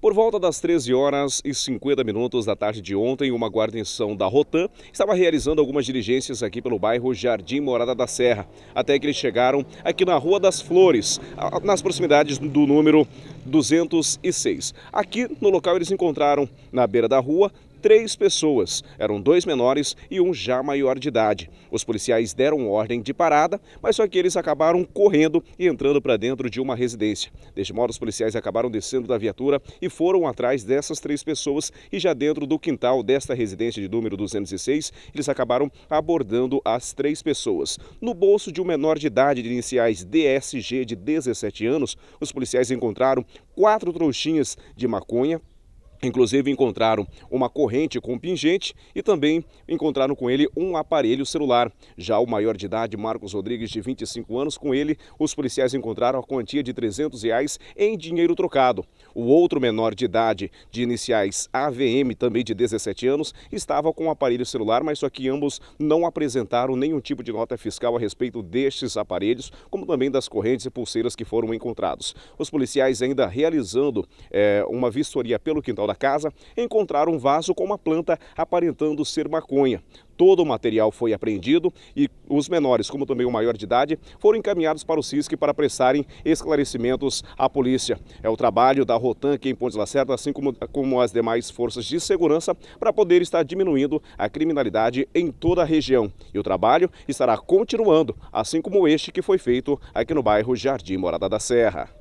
Por volta das 13 horas e 50 minutos da tarde de ontem, uma guarnição da Rotan estava realizando algumas diligências aqui pelo bairro Jardim Morada da Serra, até que eles chegaram aqui na Rua das Flores, nas proximidades do número 206. Aqui no local eles encontraram, na beira da rua, três pessoas. Eram dois menores e um já maior de idade. Os policiais deram ordem de parada, mas só que eles acabaram correndo e entrando para dentro de uma residência. Deste modo, os policiais acabaram descendo da viatura e foram atrás dessas três pessoas e já dentro do quintal desta residência de número 206, eles acabaram abordando as três pessoas. No bolso de um menor de idade de iniciais DSG de 17 anos, os policiais encontraram quatro trouxinhas de maconha, Inclusive encontraram uma corrente com pingente e também encontraram com ele um aparelho celular. Já o maior de idade, Marcos Rodrigues, de 25 anos, com ele os policiais encontraram a quantia de 300 reais em dinheiro trocado. O outro menor de idade, de iniciais AVM, também de 17 anos, estava com o um aparelho celular, mas só que ambos não apresentaram nenhum tipo de nota fiscal a respeito destes aparelhos, como também das correntes e pulseiras que foram encontrados. Os policiais ainda realizando é, uma vistoria pelo quintal da casa encontraram um vaso com uma planta aparentando ser maconha. Todo o material foi apreendido e os menores, como também o maior de idade, foram encaminhados para o Cisc para prestarem esclarecimentos à polícia. É o trabalho da Rotan aqui em Ponte Lacerda, assim como, como as demais forças de segurança, para poder estar diminuindo a criminalidade em toda a região. E o trabalho estará continuando, assim como este que foi feito aqui no bairro Jardim Morada da Serra.